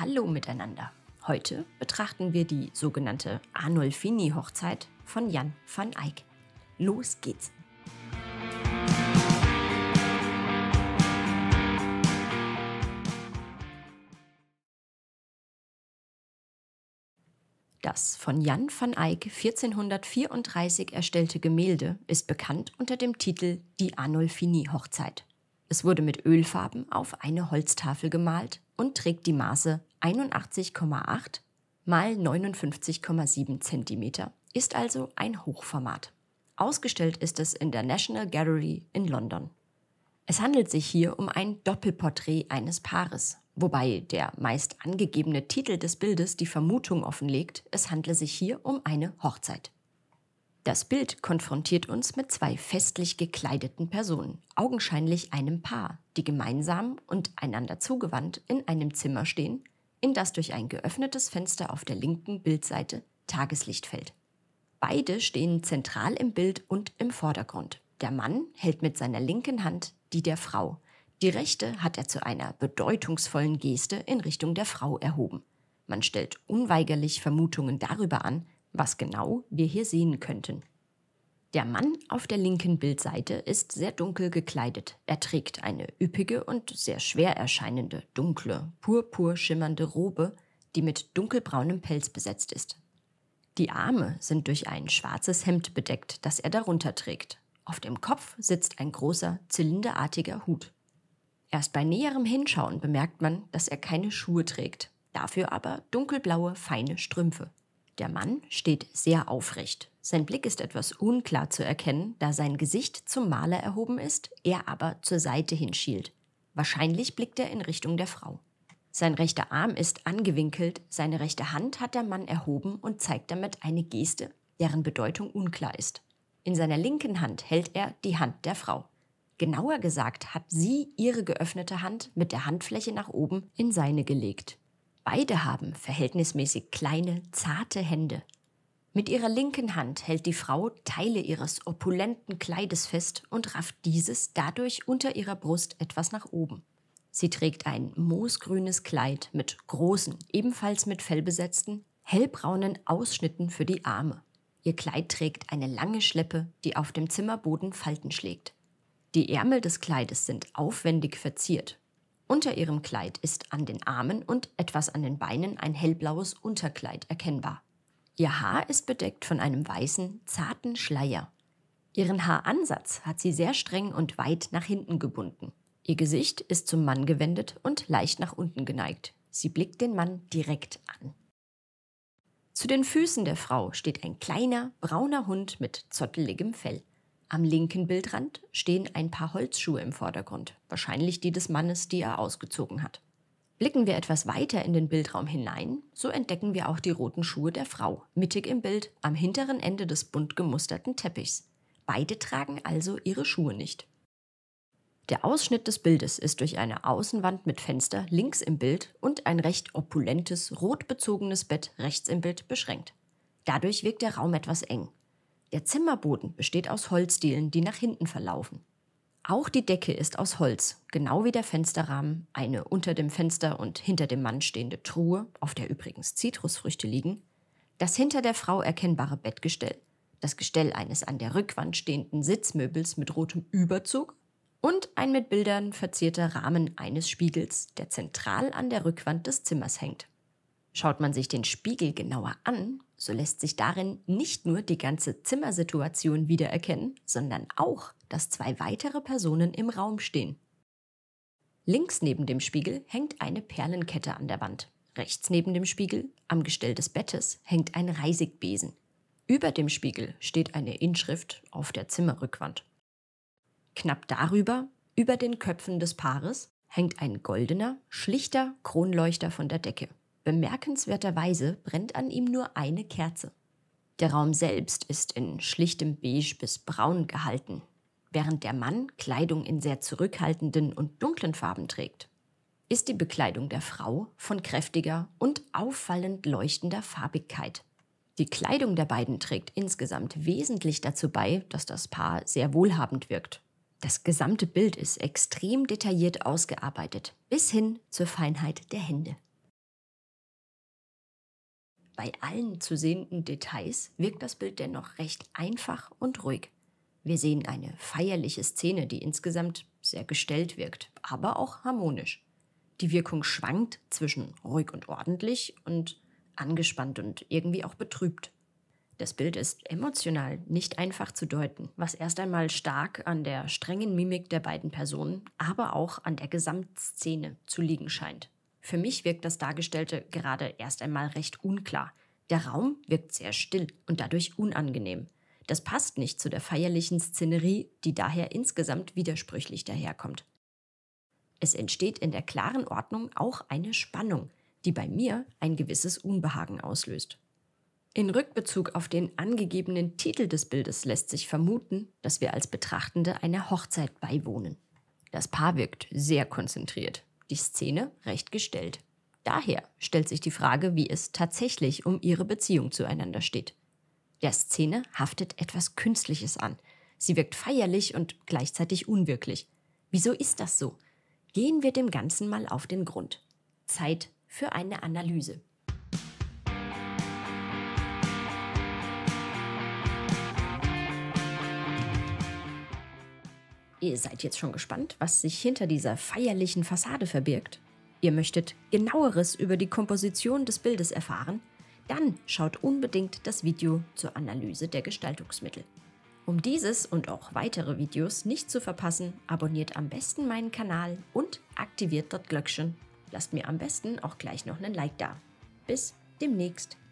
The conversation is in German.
Hallo miteinander. Heute betrachten wir die sogenannte Arnolfini-Hochzeit von Jan van Eyck. Los geht's! Das von Jan van Eyck 1434 erstellte Gemälde ist bekannt unter dem Titel Die Arnolfini-Hochzeit. Es wurde mit Ölfarben auf eine Holztafel gemalt und trägt die Maße 81,8 mal 59,7 cm ist also ein Hochformat. Ausgestellt ist es in der National Gallery in London. Es handelt sich hier um ein Doppelporträt eines Paares, wobei der meist angegebene Titel des Bildes die Vermutung offenlegt, es handle sich hier um eine Hochzeit. Das Bild konfrontiert uns mit zwei festlich gekleideten Personen, augenscheinlich einem Paar, die gemeinsam und einander zugewandt in einem Zimmer stehen in das durch ein geöffnetes Fenster auf der linken Bildseite Tageslicht fällt. Beide stehen zentral im Bild und im Vordergrund. Der Mann hält mit seiner linken Hand die der Frau. Die rechte hat er zu einer bedeutungsvollen Geste in Richtung der Frau erhoben. Man stellt unweigerlich Vermutungen darüber an, was genau wir hier sehen könnten. Der Mann auf der linken Bildseite ist sehr dunkel gekleidet. Er trägt eine üppige und sehr schwer erscheinende, dunkle, purpur schimmernde Robe, die mit dunkelbraunem Pelz besetzt ist. Die Arme sind durch ein schwarzes Hemd bedeckt, das er darunter trägt. Auf dem Kopf sitzt ein großer, zylinderartiger Hut. Erst bei näherem Hinschauen bemerkt man, dass er keine Schuhe trägt, dafür aber dunkelblaue, feine Strümpfe. Der Mann steht sehr aufrecht, sein Blick ist etwas unklar zu erkennen, da sein Gesicht zum Maler erhoben ist, er aber zur Seite hinschielt. Wahrscheinlich blickt er in Richtung der Frau. Sein rechter Arm ist angewinkelt, seine rechte Hand hat der Mann erhoben und zeigt damit eine Geste, deren Bedeutung unklar ist. In seiner linken Hand hält er die Hand der Frau. Genauer gesagt hat sie ihre geöffnete Hand mit der Handfläche nach oben in seine gelegt. Beide haben verhältnismäßig kleine, zarte Hände, mit ihrer linken Hand hält die Frau Teile ihres opulenten Kleides fest und rafft dieses dadurch unter ihrer Brust etwas nach oben. Sie trägt ein moosgrünes Kleid mit großen, ebenfalls mit Fell besetzten, hellbraunen Ausschnitten für die Arme. Ihr Kleid trägt eine lange Schleppe, die auf dem Zimmerboden Falten schlägt. Die Ärmel des Kleides sind aufwendig verziert. Unter ihrem Kleid ist an den Armen und etwas an den Beinen ein hellblaues Unterkleid erkennbar. Ihr Haar ist bedeckt von einem weißen, zarten Schleier. Ihren Haaransatz hat sie sehr streng und weit nach hinten gebunden. Ihr Gesicht ist zum Mann gewendet und leicht nach unten geneigt. Sie blickt den Mann direkt an. Zu den Füßen der Frau steht ein kleiner, brauner Hund mit zotteligem Fell. Am linken Bildrand stehen ein paar Holzschuhe im Vordergrund, wahrscheinlich die des Mannes, die er ausgezogen hat. Blicken wir etwas weiter in den Bildraum hinein, so entdecken wir auch die roten Schuhe der Frau, mittig im Bild, am hinteren Ende des bunt gemusterten Teppichs. Beide tragen also ihre Schuhe nicht. Der Ausschnitt des Bildes ist durch eine Außenwand mit Fenster links im Bild und ein recht opulentes, rotbezogenes Bett rechts im Bild beschränkt. Dadurch wirkt der Raum etwas eng. Der Zimmerboden besteht aus Holzdielen, die nach hinten verlaufen. Auch die Decke ist aus Holz, genau wie der Fensterrahmen, eine unter dem Fenster und hinter dem Mann stehende Truhe, auf der übrigens Zitrusfrüchte liegen, das hinter der Frau erkennbare Bettgestell, das Gestell eines an der Rückwand stehenden Sitzmöbels mit rotem Überzug und ein mit Bildern verzierter Rahmen eines Spiegels, der zentral an der Rückwand des Zimmers hängt. Schaut man sich den Spiegel genauer an, so lässt sich darin nicht nur die ganze Zimmersituation wiedererkennen, sondern auch, dass zwei weitere Personen im Raum stehen. Links neben dem Spiegel hängt eine Perlenkette an der Wand. Rechts neben dem Spiegel, am Gestell des Bettes, hängt ein Reisigbesen. Über dem Spiegel steht eine Inschrift auf der Zimmerrückwand. Knapp darüber, über den Köpfen des Paares, hängt ein goldener, schlichter Kronleuchter von der Decke. Bemerkenswerterweise brennt an ihm nur eine Kerze. Der Raum selbst ist in schlichtem Beige bis Braun gehalten, während der Mann Kleidung in sehr zurückhaltenden und dunklen Farben trägt. Ist die Bekleidung der Frau von kräftiger und auffallend leuchtender Farbigkeit. Die Kleidung der beiden trägt insgesamt wesentlich dazu bei, dass das Paar sehr wohlhabend wirkt. Das gesamte Bild ist extrem detailliert ausgearbeitet, bis hin zur Feinheit der Hände. Bei allen zu sehenden Details wirkt das Bild dennoch recht einfach und ruhig. Wir sehen eine feierliche Szene, die insgesamt sehr gestellt wirkt, aber auch harmonisch. Die Wirkung schwankt zwischen ruhig und ordentlich und angespannt und irgendwie auch betrübt. Das Bild ist emotional nicht einfach zu deuten, was erst einmal stark an der strengen Mimik der beiden Personen, aber auch an der Gesamtszene zu liegen scheint. Für mich wirkt das Dargestellte gerade erst einmal recht unklar. Der Raum wirkt sehr still und dadurch unangenehm. Das passt nicht zu der feierlichen Szenerie, die daher insgesamt widersprüchlich daherkommt. Es entsteht in der klaren Ordnung auch eine Spannung, die bei mir ein gewisses Unbehagen auslöst. In Rückbezug auf den angegebenen Titel des Bildes lässt sich vermuten, dass wir als Betrachtende einer Hochzeit beiwohnen. Das Paar wirkt sehr konzentriert die Szene recht gestellt. Daher stellt sich die Frage, wie es tatsächlich um ihre Beziehung zueinander steht. Der Szene haftet etwas Künstliches an. Sie wirkt feierlich und gleichzeitig unwirklich. Wieso ist das so? Gehen wir dem Ganzen mal auf den Grund. Zeit für eine Analyse. Ihr seid jetzt schon gespannt, was sich hinter dieser feierlichen Fassade verbirgt? Ihr möchtet genaueres über die Komposition des Bildes erfahren? Dann schaut unbedingt das Video zur Analyse der Gestaltungsmittel. Um dieses und auch weitere Videos nicht zu verpassen, abonniert am besten meinen Kanal und aktiviert das Glöckchen. Lasst mir am besten auch gleich noch einen Like da. Bis demnächst.